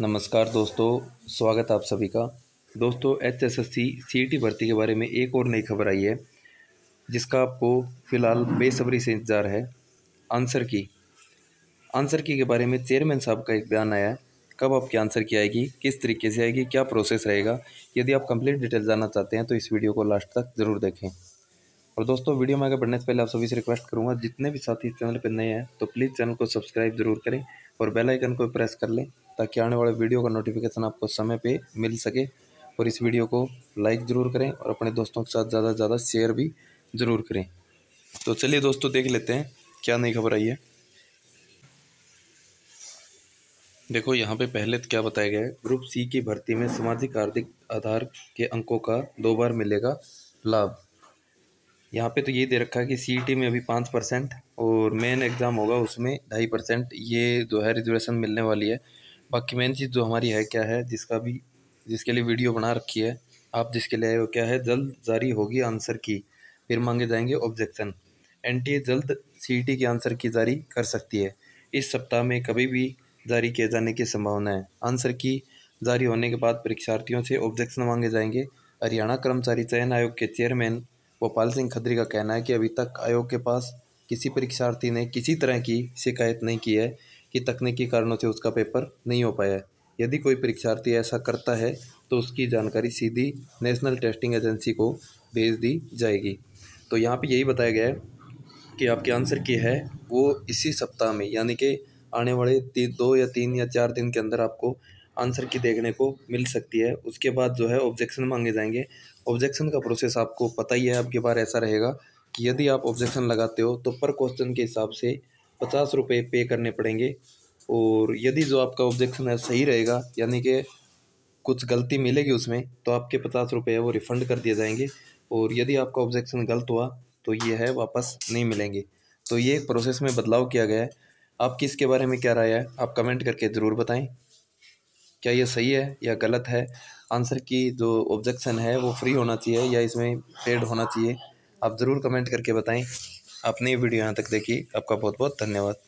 नमस्कार दोस्तों स्वागत आप सभी का दोस्तों H S S C C T भर्ती के बारे में एक और नई खबर आई है जिसका आपको फ़िलहाल बेसब्री से इंतज़ार है आंसर की आंसर की के बारे में चेयरमैन साहब का एक बयान आया है कब आपकी आंसर की आएगी किस तरीके से आएगी क्या प्रोसेस रहेगा यदि आप कंप्लीट डिटेल जानना चाहते हैं तो इस वीडियो को लास्ट तक ज़रूर देखें और दोस्तों वीडियो में आगे बढ़ने से पहले आप सभी से रिक्वेस्ट करूँगा जितने भी साथी इस चैनल पर नए हैं तो प्लीज़ चैनल को सब्सक्राइब जरूर करें और बेल आइकन को प्रेस कर लें ताकि आने वाले वीडियो का नोटिफिकेशन आपको समय पे मिल सके और इस वीडियो को लाइक ज़रूर करें और अपने दोस्तों के साथ ज़्यादा से ज़्यादा शेयर भी ज़रूर करें तो चलिए दोस्तों देख लेते हैं क्या नई खबर आई है देखो यहाँ पे पहले तो क्या बताया गया है ग्रुप सी की भर्ती में सामाजिक आर्थिक आधार के अंकों का दो बार मिलेगा लाभ यहाँ पे तो ये दे रखा है कि सी e में अभी पाँच परसेंट और मेन एग्ज़ाम होगा उसमें ढाई परसेंट ये जो है रिजर्वेशन मिलने वाली है बाकी मेन चीज़ जो तो हमारी है क्या है जिसका भी जिसके लिए वीडियो बना रखी है आप जिसके लिए आए हो क्या है जल्द जारी होगी आंसर की फिर मांगे जाएंगे ऑब्जेक्शन एनटीए जल्द सीईटी के आंसर की जारी कर सकती है इस सप्ताह में कभी भी जारी किए जाने की संभावना है आंसर की जारी होने के बाद परीक्षार्थियों से ऑब्जेक्शन मांगे जाएंगे हरियाणा कर्मचारी चयन आयोग के चेयरमैन गोपाल सिंह खदरी का कहना है कि अभी तक आयोग के पास किसी परीक्षार्थी ने किसी तरह की शिकायत नहीं की है कि तकनीकी कारणों से उसका पेपर नहीं हो पाया है यदि कोई परीक्षार्थी ऐसा करता है तो उसकी जानकारी सीधी नेशनल टेस्टिंग एजेंसी को भेज दी जाएगी तो यहाँ पे यही बताया गया है कि आपके आंसर की है वो इसी सप्ताह में यानी कि आने वाले तीन दो या तीन या चार दिन के अंदर आपको आंसर की देखने को मिल सकती है उसके बाद जो है ऑब्जेक्शन मांगे जाएंगे ऑब्जेक्शन का प्रोसेस आपको पता ही है आपके बार ऐसा रहेगा कि यदि आप ऑब्जेक्शन लगाते हो तो पर क्वेश्चन के हिसाब से पचास रुपये पे करने पड़ेंगे और यदि जो आपका ऑब्जेक्शन है सही रहेगा यानी कि कुछ गलती मिलेगी उसमें तो आपके पचास रुपये है वो रिफ़ंड कर दिए जाएंगे और यदि आपका ऑब्जेक्शन गलत हुआ तो ये है वापस नहीं मिलेंगे तो ये प्रोसेस में बदलाव किया गया है आपकी इसके बारे में क्या राय है आप कमेंट करके ज़रूर बताएं क्या ये सही है या गलत है आंसर की जो ऑब्जेक्शन है वो फ्री होना चाहिए या इसमें पेड होना चाहिए आप ज़रूर कमेंट करके बताएँ आपने ये वीडियो यहाँ तक देखी आपका बहुत बहुत धन्यवाद